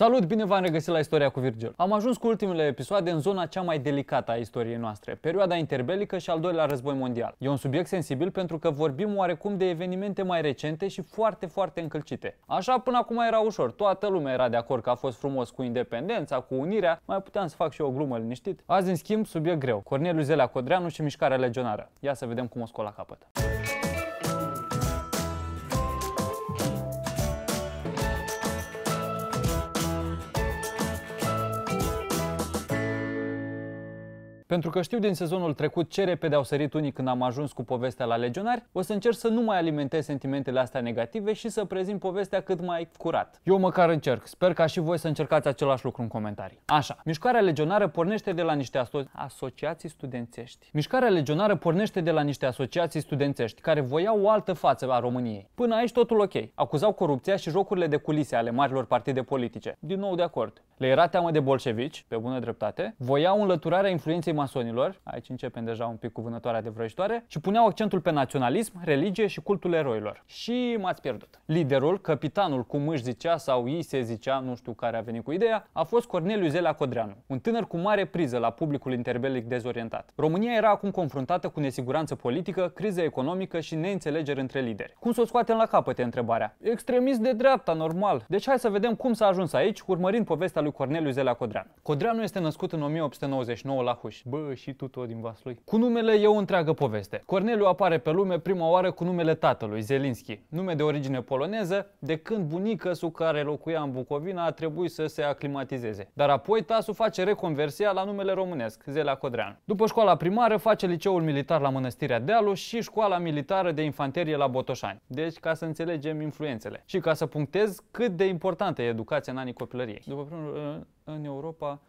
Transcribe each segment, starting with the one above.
Salut, bine v-am regăsit la Istoria cu Virgil. Am ajuns cu ultimele episoade în zona cea mai delicată a istoriei noastre, perioada interbelică și al doilea război mondial. E un subiect sensibil pentru că vorbim oarecum de evenimente mai recente și foarte, foarte încălcite. Așa, până acum era ușor, toată lumea era de acord că a fost frumos cu independența, cu unirea, mai puteam să fac și eu o glumă liniștit. Azi, în schimb, subiect greu, Corneliu Zelea Codreanu și mișcarea legionară. Ia să vedem cum o scol la capăt. Pentru că știu din sezonul trecut ce repede au sărit unii când am ajuns cu povestea la legionari, o să încerc să nu mai alimentez sentimentele astea negative și să prezint povestea cât mai curat. Eu măcar încerc, sper ca și voi să încercați același lucru în comentarii. Așa, mișcarea legionară pornește de la niște aso- asociații studențești. Mișcarea legionară pornește de la niște asociații studențești care voiau o altă față a României. Până aici totul ok. Acuzau corupția și jocurile de culise ale marilor partide politice. Din nou de acord le era teamă de bolșevici, pe bună dreptate, voiau înlăturarea influenței masonilor, aici începem deja un pic cu vânătoarea de vrăjitoare, și puneau accentul pe naționalism, religie și cultul eroilor. Și m-ați pierdut. Liderul, capitanul, cum își zicea sau ei se zicea, nu știu care a venit cu ideea, a fost Corneliu Zelea Codreanu, un tânăr cu mare priză la publicul interbelic dezorientat. România era acum confruntată cu nesiguranță politică, criză economică și neînțelegeri între lideri. Cum să o scoatem la capăt, întrebarea? Extremist de dreapta, normal. Deci hai să vedem cum s-a ajuns aici, urmărind povestea lui lui Corneliu Zela Codreanu. Codreanu este născut în 1899 la Huș. Bă, și tu tot din Vaslui. Cu numele e o întreagă poveste. Corneliu apare pe lume prima oară cu numele tatălui, Zelinski, nume de origine poloneză, de când bunica su care locuia în Bucovina a trebuit să se aclimatizeze. Dar apoi tasul face reconversia la numele românesc, Zela Codreanu. După școala primară face liceul militar la Mănăstirea Dealu și școala militară de infanterie la Botoșani. Deci, ca să înțelegem influențele și ca să punctez cât de importantă e educația în anii copilăriei. După primul în Europa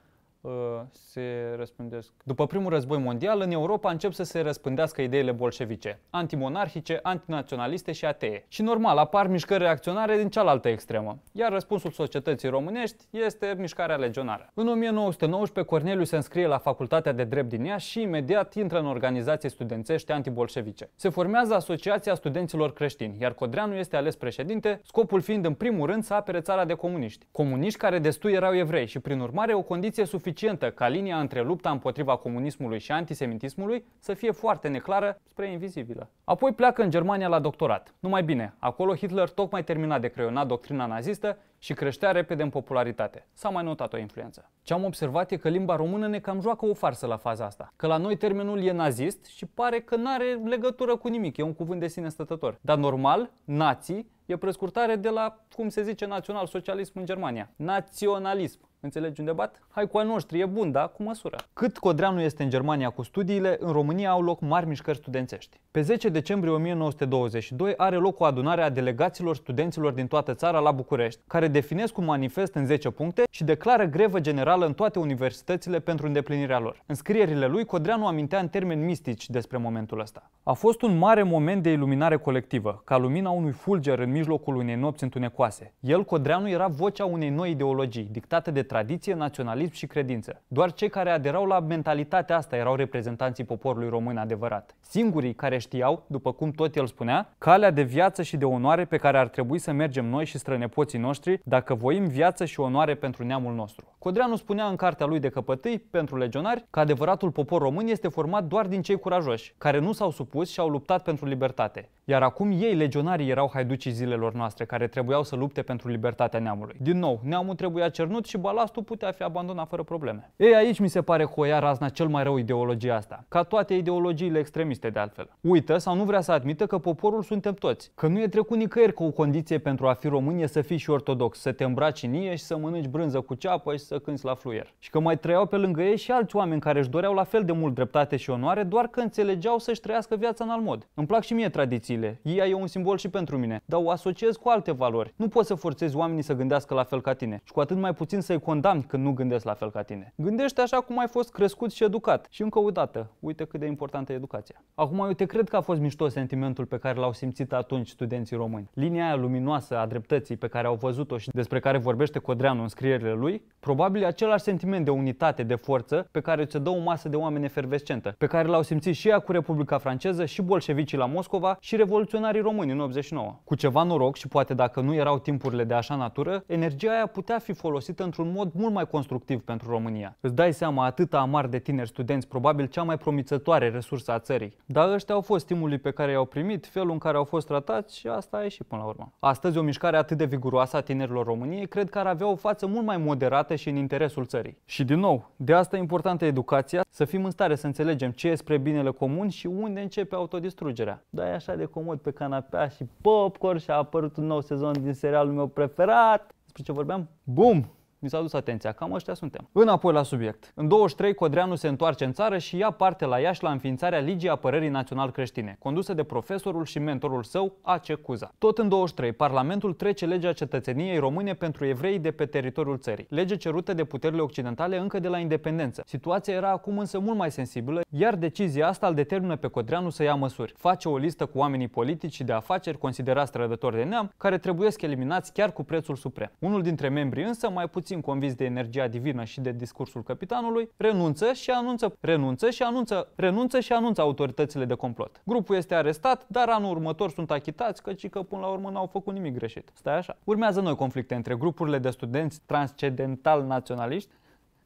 Uh, se răspândesc. După primul război mondial, în Europa încep să se răspândească ideile bolșevice, antimonarhice, antinaționaliste și atee. Și normal, apar mișcări reacționare din cealaltă extremă. Iar răspunsul societății românești este mișcarea legionară. În 1919, Corneliu se înscrie la Facultatea de Drept din ea și imediat intră în organizații studențești antibolșevice. Se formează Asociația Studenților Creștini, iar Codreanu este ales președinte, scopul fiind în primul rând să apere țara de comuniști. Comuniști care destui erau evrei și prin urmare o condiție suficientă suficientă ca linia între lupta împotriva comunismului și antisemitismului să fie foarte neclară spre invizibilă. Apoi pleacă în Germania la doctorat. Numai bine, acolo Hitler tocmai termina de creionat doctrina nazistă și creștea repede în popularitate. S-a mai notat o influență. Ce am observat e că limba română ne cam joacă o farsă la faza asta. Că la noi termenul e nazist și pare că n-are legătură cu nimic, e un cuvânt de sine stătător. Dar normal, nații E prescurtare de la, cum se zice, național-socialism în Germania. Naționalism. Înțelegi un debat? Hai cu a noștri, e bun, da? Cu măsură. Cât Codreanu este în Germania cu studiile, în România au loc mari mișcări studențești. Pe 10 decembrie 1922 are loc o adunare a delegaților studenților din toată țara la București, care definesc un manifest în 10 puncte și declară grevă generală în toate universitățile pentru îndeplinirea lor. În scrierile lui, Codreanu amintea în termeni mistici despre momentul ăsta. A fost un mare moment de iluminare colectivă, ca lumina unui fulger în mijlocul unei nopți întunecoase. El, Codreanu, era vocea unei noi ideologii, dictată de tradiție, naționalism și credință. Doar cei care aderau la mentalitatea asta erau reprezentanții poporului român adevărat. Singurii care știau, după cum tot el spunea, calea de viață și de onoare pe care ar trebui să mergem noi și strănepoții noștri dacă voim viață și onoare pentru neamul nostru. Codreanu spunea în cartea lui de căpătâi, pentru legionari, că adevăratul popor român este format doar din cei curajoși, care nu s-au supus și au luptat pentru libertate. Iar acum ei, legionarii, erau haiducii zilelor noastre, care trebuiau să lupte pentru libertatea neamului. Din nou, neamul trebuia cernut și balastul putea fi abandonat fără probleme. Ei, aici mi se pare ia razna cel mai rău ideologia asta, ca toate ideologiile extremiste de altfel. Uită sau nu vrea să admită că poporul suntem toți, că nu e trecut nicăieri cu o condiție pentru a fi român e să fii și ortodox, să te îmbraci în ie și să mănânci brânză cu ceapă și să cânți la fluier. Și că mai trăiau pe lângă ei și alți oameni care își doreau la fel de mult dreptate și onoare, doar că înțelegeau să-și trăiască viața în alt mod. Îmi plac și mie tradițiile, ea e un simbol și pentru mine, dar o asociez cu alte valori. Nu poți să forțezi oamenii să gândească la fel ca tine și cu atât mai puțin să-i condamni când nu gândesc la fel ca tine. Gândește așa cum ai fost crescut și educat. Și încă o dată, uite cât de importantă e educația. Acum, uite, cred că a fost mișto sentimentul pe care l-au simțit atunci studenții români. Linia aia luminoasă a dreptății pe care au văzut-o și despre care vorbește Codreanu în scrierile lui, probabil Probabil același sentiment de unitate, de forță, pe care îți dă o masă de oameni efervescentă, pe care l-au simțit și ea cu Republica Franceză, și bolșevicii la Moscova, și revoluționarii români în 89. Cu ceva noroc și poate dacă nu erau timpurile de așa natură, energia aia putea fi folosită într-un mod mult mai constructiv pentru România. Îți dai seama atâta amar de tineri studenți, probabil cea mai promițătoare resursă a țării. Dar ăștia au fost stimulii pe care i-au primit, felul în care au fost tratați și asta a ieșit până la urmă. Astăzi, o mișcare atât de viguroasă a tinerilor României cred că ar avea o față mult mai moderată și în interesul țării. Și din nou, de asta e importantă educația, să fim în stare să înțelegem ce e spre binele comun și unde începe autodistrugerea. Da, e așa de comod pe canapea și popcorn și a apărut un nou sezon din serialul meu preferat. Despre ce vorbeam? Bum! mi s-a dus atenția, cam ăștia suntem. Înapoi la subiect. În 23, Codreanu se întoarce în țară și ia parte la Iași la înființarea Ligii Apărării Național Creștine, condusă de profesorul și mentorul său, A.C. Cuza. Tot în 23, Parlamentul trece legea cetățeniei române pentru evrei de pe teritoriul țării, lege cerută de puterile occidentale încă de la independență. Situația era acum însă mult mai sensibilă, iar decizia asta îl determină pe Codreanu să ia măsuri. Face o listă cu oamenii politici și de afaceri considerați trădători de neam, care trebuiesc eliminați chiar cu prețul suprem. Unul dintre membrii însă, mai puțin puțin convins de energia divină și de discursul capitanului, renunță și anunță, renunță și anunță, renunță și anunță autoritățile de complot. Grupul este arestat, dar anul următor sunt achitați, căci că până la urmă n-au făcut nimic greșit. Stai așa. Urmează noi conflicte între grupurile de studenți transcendental naționaliști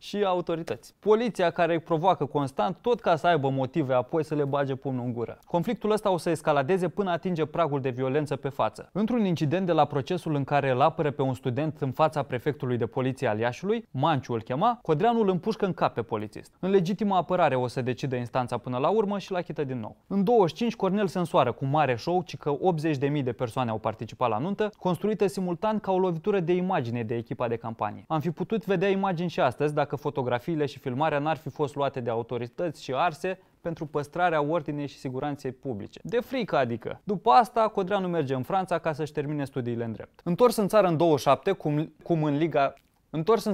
și autorități. Poliția care îi provoacă constant tot ca să aibă motive apoi să le bage pumnul în gură. Conflictul ăsta o să escaladeze până atinge pragul de violență pe față. Într-un incident de la procesul în care îl apără pe un student în fața prefectului de poliție al Iașului, Manciu îl chema, Codreanu îl împușcă în cap pe polițist. În legitimă apărare o să decide instanța până la urmă și la achită din nou. În 25, Cornel se însoară cu mare show, ci că 80.000 de persoane au participat la nuntă, construită simultan ca o lovitură de imagine de echipa de campanie. Am fi putut vedea imagini și astăzi dacă dacă fotografiile și filmarea n-ar fi fost luate de autorități și arse pentru păstrarea ordinei și siguranței publice. De frică, adică. După asta, Codreanu merge în Franța ca să-și termine studiile în drept. Întors în țară în 27, cum, cum în Liga Întors în,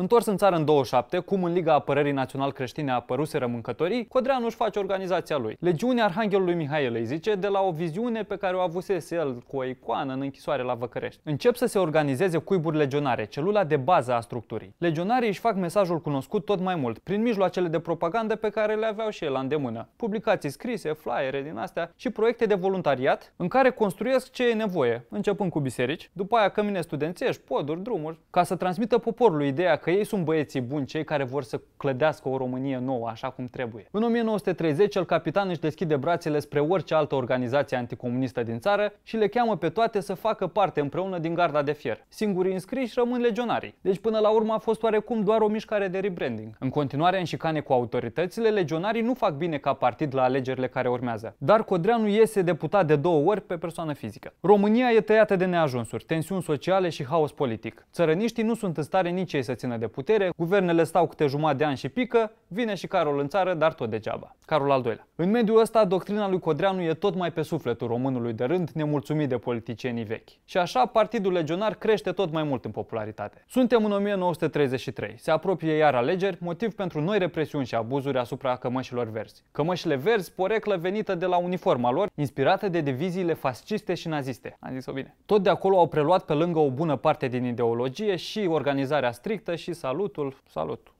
Întors în țară în 27, cum în Liga Apărării Național Creștine apărut rămâncătorii, Codreanu își face organizația lui. Legiunea Arhanghelului Mihail îi zice de la o viziune pe care o avusese el cu o icoană în închisoare la Văcărești. Încep să se organizeze cuiburi legionare, celula de bază a structurii. Legionarii își fac mesajul cunoscut tot mai mult, prin mijloacele de propagandă pe care le aveau și el la îndemână. Publicații scrise, flyere din astea și proiecte de voluntariat în care construiesc ce e nevoie, începând cu biserici, după aia cămine studențești, poduri, drumuri, ca să transmită poporului ideea că că ei sunt băieții buni, cei care vor să clădească o Românie nouă, așa cum trebuie. În 1930, el capitan își deschide brațele spre orice altă organizație anticomunistă din țară și le cheamă pe toate să facă parte împreună din garda de fier. Singurii înscriși rămân legionarii. Deci până la urmă a fost oarecum doar o mișcare de rebranding. În continuare, în șicane cu autoritățile, legionarii nu fac bine ca partid la alegerile care urmează. Dar Codreanu iese deputat de două ori pe persoană fizică. România e tăiată de neajunsuri, tensiuni sociale și haos politic. Țărăniștii nu sunt în stare nici ei să țină de putere, guvernele stau câte jumătate de ani și pică, vine și Carol în țară, dar tot degeaba. Carol al doilea. În mediul ăsta, doctrina lui Codreanu e tot mai pe sufletul românului de rând, nemulțumit de politicienii vechi. Și așa, Partidul Legionar crește tot mai mult în popularitate. Suntem în 1933, se apropie iar alegeri, motiv pentru noi represiuni și abuzuri asupra cămășilor verzi. Cămășile verzi, poreclă venită de la uniforma lor, inspirată de diviziile fasciste și naziste. Am zis-o bine. Tot de acolo au preluat pe lângă o bună parte din ideologie și organizarea strictă și salutul, salut.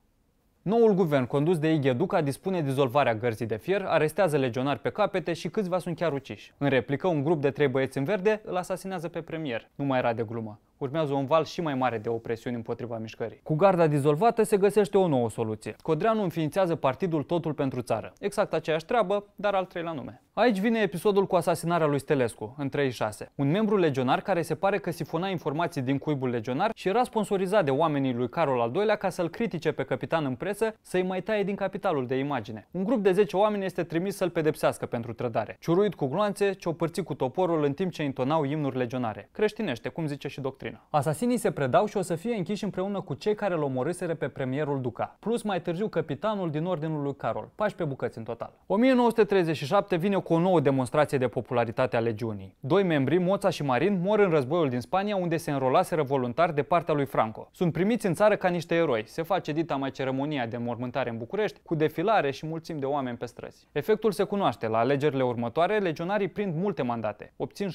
Noul guvern condus de Ighe Duca dispune dizolvarea gărzii de fier, arestează legionari pe capete și câțiva sunt chiar uciși. În replică, un grup de trei băieți în verde îl asasinează pe premier. Nu mai era de glumă urmează un val și mai mare de opresiuni împotriva mișcării. Cu garda dizolvată se găsește o nouă soluție. Codreanu înființează partidul Totul pentru țară. Exact aceeași treabă, dar al treilea nume. Aici vine episodul cu asasinarea lui Stelescu, în 36. Un membru legionar care se pare că sifona informații din cuibul legionar și era sponsorizat de oamenii lui Carol al II-lea ca să-l critique pe capitan în presă să-i mai taie din capitalul de imagine. Un grup de 10 oameni este trimis să-l pedepsească pentru trădare. Ciuruit cu gloanțe, ciopărțit cu toporul în timp ce intonau imnuri legionare. Creștinește, cum zice și doctrina. Ucraina. Asasinii se predau și o să fie închiși împreună cu cei care îl omorâsere pe premierul Duca, plus mai târziu capitanul din ordinul lui Carol, pași pe bucăți în total. 1937 vine cu o nouă demonstrație de popularitate a legiunii. Doi membri, Moța și Marin, mor în războiul din Spania, unde se înrolaseră voluntari de partea lui Franco. Sunt primiți în țară ca niște eroi. Se face dita mai ceremonia de mormântare în București, cu defilare și mulțim de oameni pe străzi. Efectul se cunoaște. La alegerile următoare, legionarii prind multe mandate. Obțin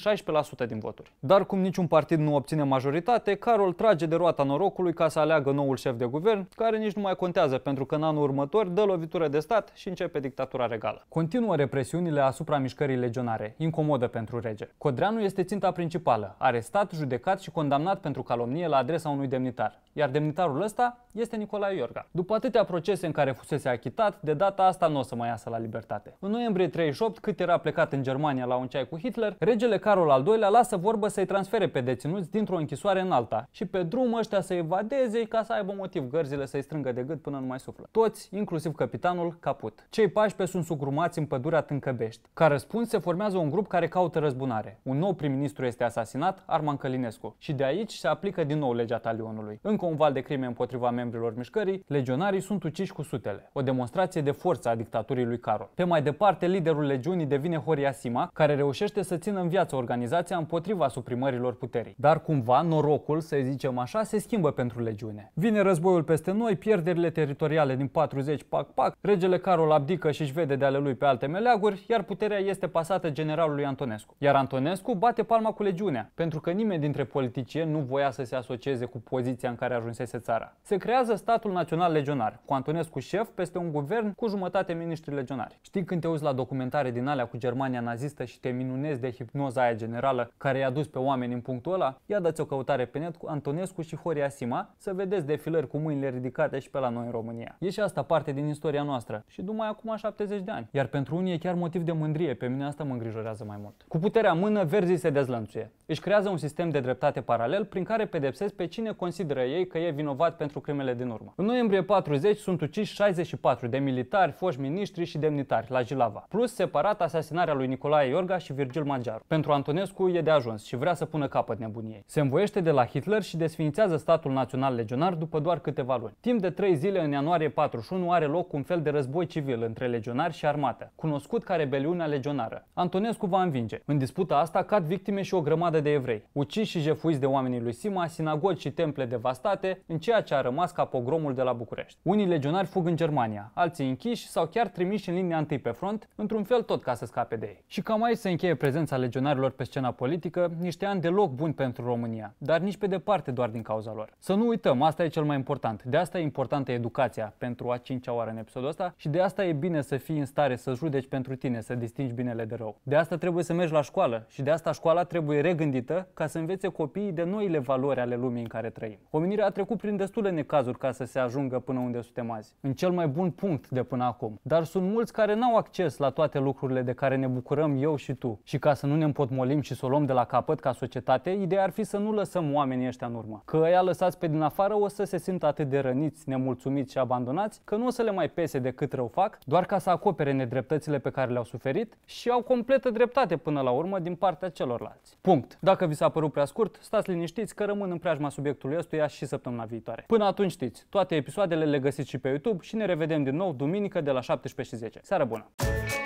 16% din voturi. Dar cum niciun partid nu obține majoritate, majoritate, Carol trage de roata norocului ca să aleagă noul șef de guvern, care nici nu mai contează pentru că în anul următor dă lovitură de stat și începe dictatura regală. Continuă represiunile asupra mișcării legionare, incomodă pentru rege. Codreanu este ținta principală, arestat, judecat și condamnat pentru calomnie la adresa unui demnitar iar demnitarul ăsta este Nicolae Iorga. După atâtea procese în care fusese achitat, de data asta nu o să mai iasă la libertate. În noiembrie 38, cât era plecat în Germania la un ceai cu Hitler, regele Carol al II-lea lasă vorbă să-i transfere pe deținuți dintr-o închisoare în alta și pe drum ăștia să evadeze ca să aibă motiv gărzile să-i strângă de gât până nu mai suflă. Toți, inclusiv capitanul, caput. Cei 14 sunt sugrumați în pădurea Tâncăbești. Ca răspuns se formează un grup care caută răzbunare. Un nou prim-ministru este asasinat, Arman Călinescu, și de aici se aplică din nou legea talionului. Încă după un val de crime împotriva membrilor mișcării, legionarii sunt uciși cu sutele. O demonstrație de forță a dictaturii lui Carol. Pe mai departe, liderul legiunii devine Horia Sima, care reușește să țină în viață organizația împotriva suprimărilor puterii. Dar cumva, norocul, să zicem așa, se schimbă pentru legiune. Vine războiul peste noi, pierderile teritoriale din 40 pac-pac, regele Carol abdică și își vede de ale lui pe alte meleaguri, iar puterea este pasată generalului Antonescu. Iar Antonescu bate palma cu legiunea, pentru că nimeni dintre politicieni nu voia să se asocieze cu poziția în care ajunsese țara. Se creează statul național legionar, cu Antonescu șef peste un guvern cu jumătate miniștri legionari. Știi când te uiți la documentare din alea cu Germania nazistă și te minunezi de hipnoza aia generală care i-a dus pe oameni în punctul ăla? Ia dați o căutare pe net cu Antonescu și Horia Sima să vedeți defilări cu mâinile ridicate și pe la noi în România. E și asta parte din istoria noastră și numai acum 70 de ani. Iar pentru unii e chiar motiv de mândrie, pe mine asta mă îngrijorează mai mult. Cu puterea mână, verzii se dezlănțuie. Își creează un sistem de dreptate paralel prin care pedepsesc pe cine consideră ei că e vinovat pentru crimele din urmă. În noiembrie 40 sunt uciși 64 de militari, foști miniștri și demnitari la Jilava, plus separat asasinarea lui Nicolae Iorga și Virgil Magiaru. Pentru Antonescu e de ajuns și vrea să pună capăt nebuniei. Se învoiește de la Hitler și desfințează statul național legionar după doar câteva luni. Timp de 3 zile în ianuarie 41 are loc un fel de război civil între legionari și armată, cunoscut ca rebeliunea legionară. Antonescu va învinge. În disputa asta cad victime și o grămadă de evrei, uciși și jefuiți de oamenii lui Sima, sinagogi și temple devastate state în ceea ce a rămas ca pogromul de la București. Unii legionari fug în Germania, alții închiși sau chiar trimiși în linia întâi pe front, într-un fel tot ca să scape de ei. Și cam aici se încheie prezența legionarilor pe scena politică, niște ani deloc buni pentru România, dar nici pe departe doar din cauza lor. Să nu uităm, asta e cel mai important. De asta e importantă educația pentru a cincea oară în episodul ăsta și de asta e bine să fii în stare să judeci pentru tine, să distingi binele de rău. De asta trebuie să mergi la școală și de asta școala trebuie regândită ca să învețe copiii de noile valori ale lumii în care trăim. Oamenii Unirea a trecut prin destule necazuri ca să se ajungă până unde suntem azi, în cel mai bun punct de până acum. Dar sunt mulți care n-au acces la toate lucrurile de care ne bucurăm eu și tu. Și ca să nu ne împotmolim și să o luăm de la capăt ca societate, ideea ar fi să nu lăsăm oamenii ăștia în urmă. Că ăia lăsați pe din afară o să se simtă atât de răniți, nemulțumiți și abandonați, că nu o să le mai pese de cât rău fac, doar ca să acopere nedreptățile pe care le-au suferit și au completă dreptate până la urmă din partea celorlalți. Punct. Dacă vi s-a părut prea scurt, stați liniștiți că rămân în preajma subiectului ăstuia și săptămâna viitoare. Până atunci știți, toate episoadele le găsiți și pe YouTube și ne revedem din nou duminică de la 17.10. Seară bună! Thank you